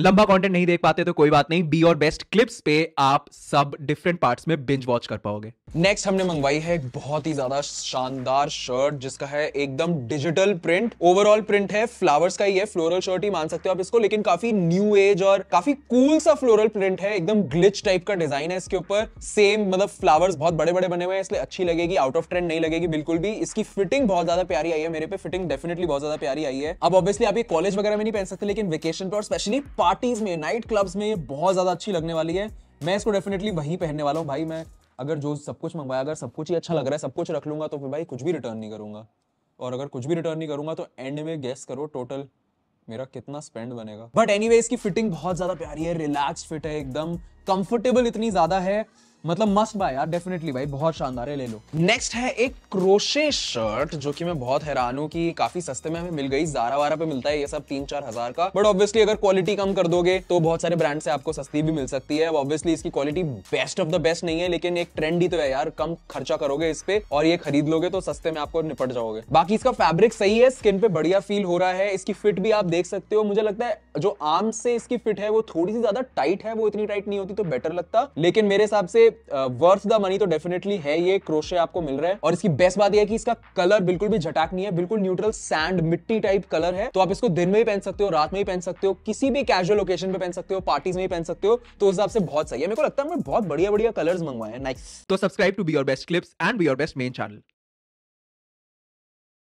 लंबा कंटेंट नहीं देख पाते तो कोई बात नहीं बी और बेस्ट क्लिप्स पे आप सब डिफरेंट पार्ट्स में बिंज वॉच कर पाओगे नेक्स्ट हमने मंगवाई है एक बहुत ही ज्यादा शानदार शर्ट जिसका है एकदम डिजिटल प्रिंट ओवरऑल प्रिंट है फ्लावर्स का ही है फ्लोरल शर्ट ही मान सकते हो आप इसको लेकिन काफी न्यू एज और काफी कूल सा फ्लोरल प्रिंट है एकदम ग्लिच टाइप का डिजाइन है इसके ऊपर सेम मतलब फ्लावर्स बहुत बड़े बड़े बने हुए हैं इसलिए अच्छी लगेगी आउट ऑफ ट्रेंड नहीं लगेगी बिल्कुल भी इसकी फिटिंग बहुत ज्यादा प्यारी आई है मेरे पे फिटिंग डेफिनेटली बहुत ज्यादा प्यारी आई है अब ऑब्वियसली आप ये कॉलेज वगैरह में नहीं पहन सकते लेकिन वेकेशन पर और स्पेशली पार्टीज में नाइट क्लब्स में बहुत ज़्यादा अच्छी लगने वाली है मैं इसको डेफिनेटली वहीं पहनने वाला हूँ भाई मैं अगर जो सब कुछ मंगवाया अगर सब कुछ ही अच्छा लग रहा है सब कुछ रख लूंगा तो फिर भाई कुछ भी रिटर्न नहीं करूंगा और अगर कुछ भी रिटर्न नहीं करूंगा तो एंड में गेस करो टोटल मेरा कितना स्पेंड बनेगा बट एनी anyway, इसकी फिटिंग बहुत ज़्यादा प्यारी है रिलैक्स फिट है एकदम कंफर्टेबल इतनी ज़्यादा है मतलब मस्त बाय यार डेफिनेटली भाई बहुत शानदार है ले लो नेक्स्ट है एक क्रोशे शर्ट जो कि मैं बहुत हैरान हूँ कि काफी सस्ते में हमें मिल गई जारा वारा पे मिलता है ये सब तीन चार हजार का बट ऑब्वियसली अगर क्वालिटी कम कर दोगे तो बहुत सारे ब्रांड से आपको सस्ती भी मिल सकती है ऑब्वियसली इसकी quality best of the best नहीं है लेकिन एक ट्रेंड ही तो है यार कम खर्चा करोगे इस पे और ये खरीद लोगे तो सस्ते में आपको निपट जाओगे बाकी इसका फैब्रिक सही है स्किन पे बढ़िया फील हो रहा है इसकी फिट भी आप देख सकते हो मुझे लगता है जो आर्म से इसकी फिट है वो थोड़ी सी ज्यादा टाइट है वो इतनी टाइट नहीं होती तो बेटर लगता लेकिन मेरे हिसाब से वर्थ द मनी तो डेफिनेटली है ये क्रोशे आपको मिल रहा है और इसकी बेस्ट बात यह है कि इसका कलर बिल्कुल भी झटाक नहीं है बिल्कुल न्यूट्रल सैंड मिट्टी टाइप कलर है तो आप इसको दिन में भी पहन सकते हो रात में भी पहन सकते हो किसी भी कैजुअल ओकेजन पे पहन सकते हो पार्टीज में भी पहन सकते हो तो उस हिसाब से बहुत सही है मेरे को लगता है बहुत बढ़िया बढ़िया कलर्स मंगवाए हैं नाइस तो subscribe to be your best clips and be your best main channel